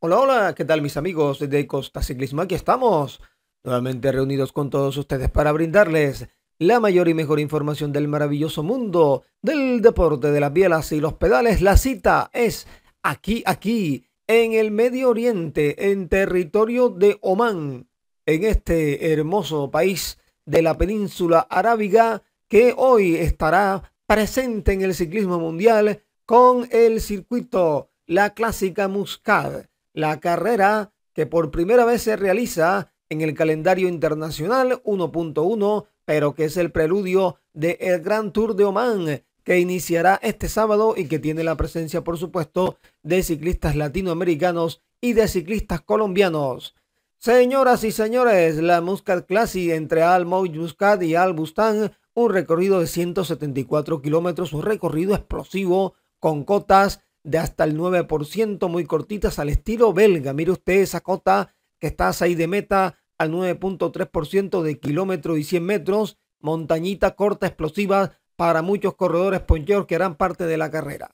Hola, hola, ¿qué tal mis amigos de Costa Ciclismo? Aquí estamos, nuevamente reunidos con todos ustedes para brindarles la mayor y mejor información del maravilloso mundo del deporte de las bielas y los pedales. La cita es aquí, aquí, en el Medio Oriente, en territorio de Omán, en este hermoso país de la península arábiga que hoy estará presente en el ciclismo mundial con el circuito, la clásica Muscat la carrera que por primera vez se realiza en el calendario internacional 1.1, pero que es el preludio del el Gran Tour de Oman que iniciará este sábado y que tiene la presencia, por supuesto, de ciclistas latinoamericanos y de ciclistas colombianos. Señoras y señores, la Muscat Classic entre Al Muscat y Al bustan un recorrido de 174 kilómetros, un recorrido explosivo con cotas de hasta el 9%, muy cortitas al estilo belga. Mire usted esa cota que está ahí de meta al 9.3% de kilómetro y 100 metros, montañita corta explosiva para muchos corredores poncheos que harán parte de la carrera.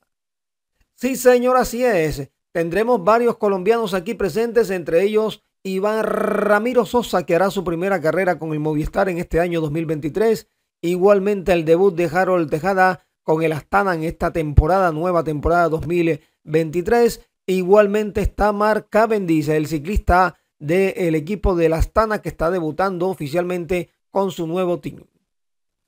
Sí, señor, así es. Tendremos varios colombianos aquí presentes, entre ellos Iván Ramiro Sosa, que hará su primera carrera con el Movistar en este año 2023. Igualmente el debut de Harold Tejada con el Astana en esta temporada, nueva temporada 2023. Igualmente está Mark Cavendish, el ciclista del de equipo del Astana que está debutando oficialmente con su nuevo team.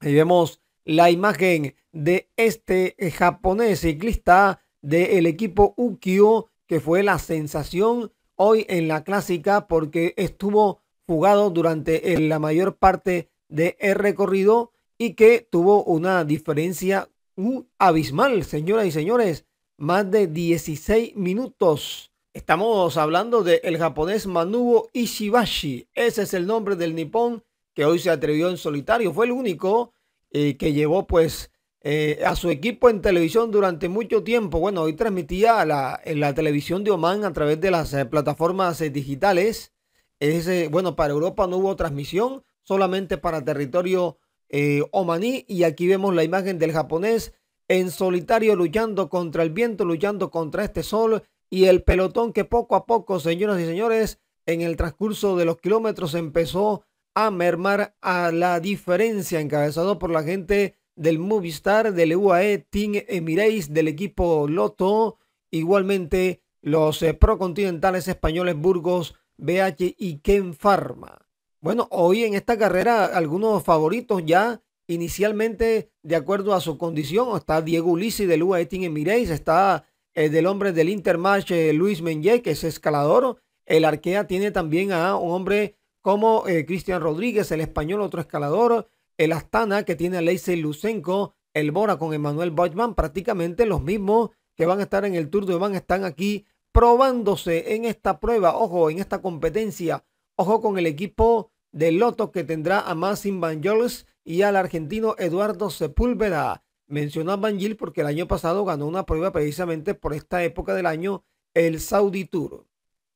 Ahí vemos la imagen de este eh, japonés ciclista del equipo Ukyo, que fue la sensación hoy en la clásica porque estuvo jugado durante eh, la mayor parte de el recorrido y que tuvo una diferencia un abismal, señoras y señores. Más de 16 minutos. Estamos hablando del japonés Manubo Ishibashi. Ese es el nombre del nipón que hoy se atrevió en solitario. Fue el único eh, que llevó pues eh, a su equipo en televisión durante mucho tiempo. Bueno, hoy transmitía la, en la televisión de Oman a través de las eh, plataformas digitales. Ese, bueno, para Europa no hubo transmisión, solamente para territorio eh, omaní y aquí vemos la imagen del japonés en solitario luchando contra el viento, luchando contra este sol y el pelotón que poco a poco, señoras y señores, en el transcurso de los kilómetros empezó a mermar a la diferencia encabezado por la gente del Movistar, del UAE Team Emirates, del equipo Lotto igualmente los eh, pro procontinentales españoles Burgos, BH y Ken Pharma. Bueno, hoy en esta carrera algunos favoritos ya inicialmente de acuerdo a su condición. Está Diego Ulisi del UAE Team Emirates, está el eh, del hombre del Intermatch eh, Luis Menye, que es escalador. El Arkea tiene también a un hombre como eh, Cristian Rodríguez, el español, otro escalador. El Astana, que tiene a Leise Lucenco, el Bora con Emanuel Bachman, prácticamente los mismos que van a estar en el Tour de Van están aquí probándose en esta prueba, ojo, en esta competencia Ojo con el equipo de Loto que tendrá a Massim Banjols y al argentino Eduardo Sepúlveda. Mencionó a Banjil porque el año pasado ganó una prueba precisamente por esta época del año, el Saudi Tour.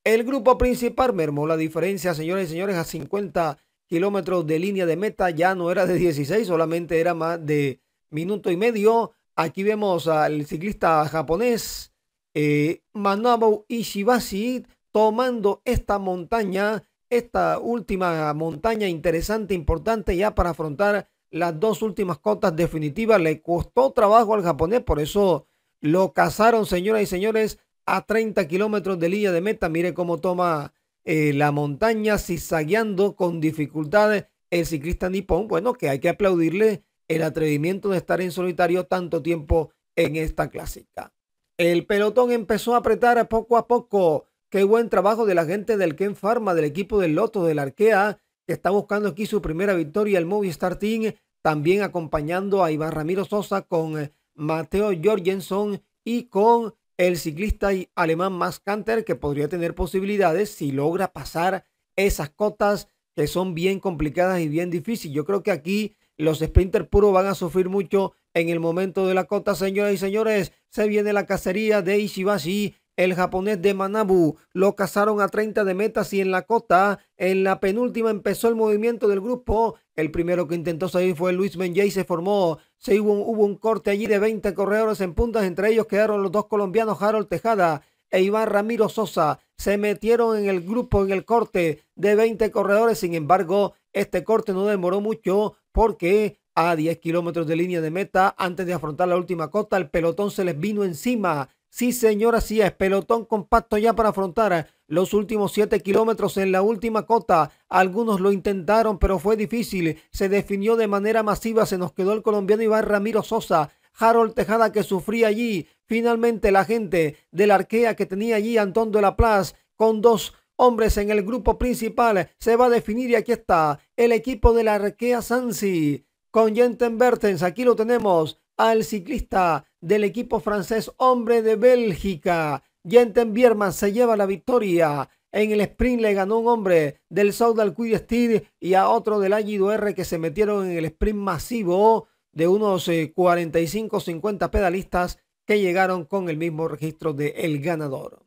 El grupo principal mermó la diferencia, señores y señores, a 50 kilómetros de línea de meta. Ya no era de 16, solamente era más de minuto y medio. Aquí vemos al ciclista japonés eh, Manabu Ishibashi tomando esta montaña esta última montaña interesante, importante ya para afrontar las dos últimas cotas definitivas. Le costó trabajo al japonés, por eso lo cazaron, señoras y señores, a 30 kilómetros de línea de meta. Mire cómo toma eh, la montaña, zigzagueando con dificultades el ciclista nipón. Bueno, que hay que aplaudirle el atrevimiento de estar en solitario tanto tiempo en esta clásica. El pelotón empezó a apretar poco a poco Qué buen trabajo de la gente del Ken Pharma, del equipo del Loto, del Arkea, que está buscando aquí su primera victoria, el Movistar Team, también acompañando a Iván Ramiro Sosa con eh, Mateo Jorgensen y con el ciclista alemán Max Kanter, que podría tener posibilidades si logra pasar esas cotas que son bien complicadas y bien difíciles. Yo creo que aquí los sprinters puros van a sufrir mucho en el momento de la cota, señoras y señores. Se viene la cacería de Ishibashi el japonés de Manabu lo cazaron a 30 de metas y en la cota. En la penúltima empezó el movimiento del grupo. El primero que intentó salir fue Luis Menjay y se formó. Se hubo hubo un corte allí de 20 corredores en puntas. Entre ellos quedaron los dos colombianos Harold Tejada e Iván Ramiro Sosa se metieron en el grupo en el corte de 20 corredores. Sin embargo, este corte no demoró mucho porque a 10 kilómetros de línea de meta, antes de afrontar la última cota, el pelotón se les vino encima. Sí, señor, así es. Pelotón compacto ya para afrontar los últimos 7 kilómetros en la última cota. Algunos lo intentaron, pero fue difícil. Se definió de manera masiva. Se nos quedó el colombiano Iván Ramiro Sosa. Harold Tejada que sufría allí. Finalmente la gente de la arquea que tenía allí Antón de la Plaza con dos hombres en el grupo principal se va a definir y aquí está el equipo de la arquea Sansi. Con Jenten Vertens, aquí lo tenemos al ciclista del equipo francés hombre de Bélgica. Jenten Biermann, se lleva la victoria. En el sprint le ganó un hombre del Saudal Steel y a otro del Ayido R que se metieron en el sprint masivo de unos 45-50 eh, pedalistas que llegaron con el mismo registro de ganador.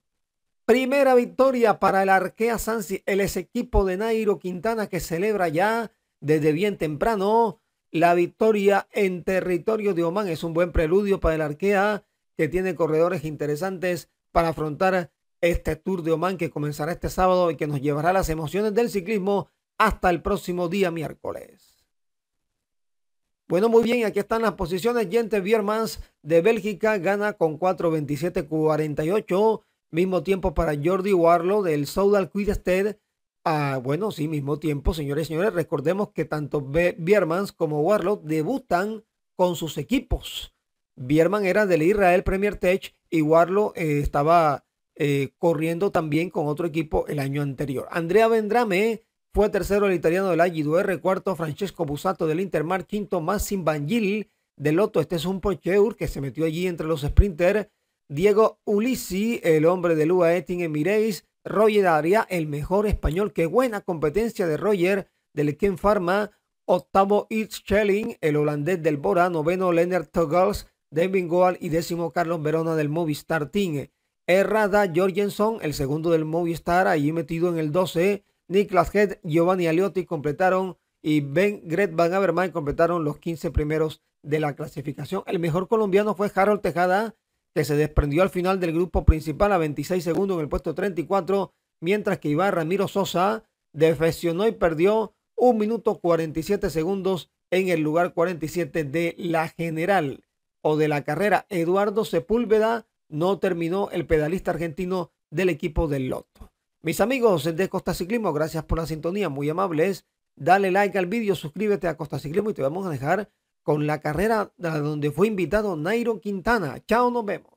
Primera victoria para el Arkea Sansi, el ex equipo de Nairo Quintana que celebra ya desde bien temprano la victoria en territorio de Oman es un buen preludio para el Arkea, que tiene corredores interesantes para afrontar este Tour de Oman que comenzará este sábado y que nos llevará las emociones del ciclismo hasta el próximo día miércoles. Bueno, muy bien, aquí están las posiciones. Gente Biermans de Bélgica gana con 4.27.48. Mismo tiempo para Jordi Warlo del Soudal Quidested. Ah, bueno, sí, mismo tiempo, señores y señores. Recordemos que tanto Biermans como Warlock debutan con sus equipos. Bierman era del Israel Premier Tech y Warlock eh, estaba eh, corriendo también con otro equipo el año anterior. Andrea Vendrame fue tercero el italiano del ag r cuarto Francesco Busato del Intermar, quinto Massim Banjil del Lotto. Este es un Pocheur que se metió allí entre los sprinters. Diego Ulissi, el hombre del UAE Team Emirates. Roger daría el mejor español. Qué buena competencia de Roger del Ken Pharma. Octavo Itz Schelling, el holandés del Bora. Noveno Leonard Toggles, Devin Goal y décimo Carlos Verona del Movistar Team. Errada Jorgensen, el segundo del Movistar, allí metido en el 12. Niklas Head, Giovanni Aliotti completaron y Ben Gret Van Avermaet completaron los 15 primeros de la clasificación. El mejor colombiano fue Harold Tejada que se desprendió al final del grupo principal a 26 segundos en el puesto 34, mientras que Iván Ramiro Sosa defeccionó y perdió 1 minuto 47 segundos en el lugar 47 de la general o de la carrera. Eduardo Sepúlveda no terminó el pedalista argentino del equipo del Loto. Mis amigos de Costa Ciclismo, gracias por la sintonía, muy amables. Dale like al vídeo, suscríbete a Costa Ciclismo y te vamos a dejar con la carrera donde fue invitado Nairo Quintana. Chao, nos vemos.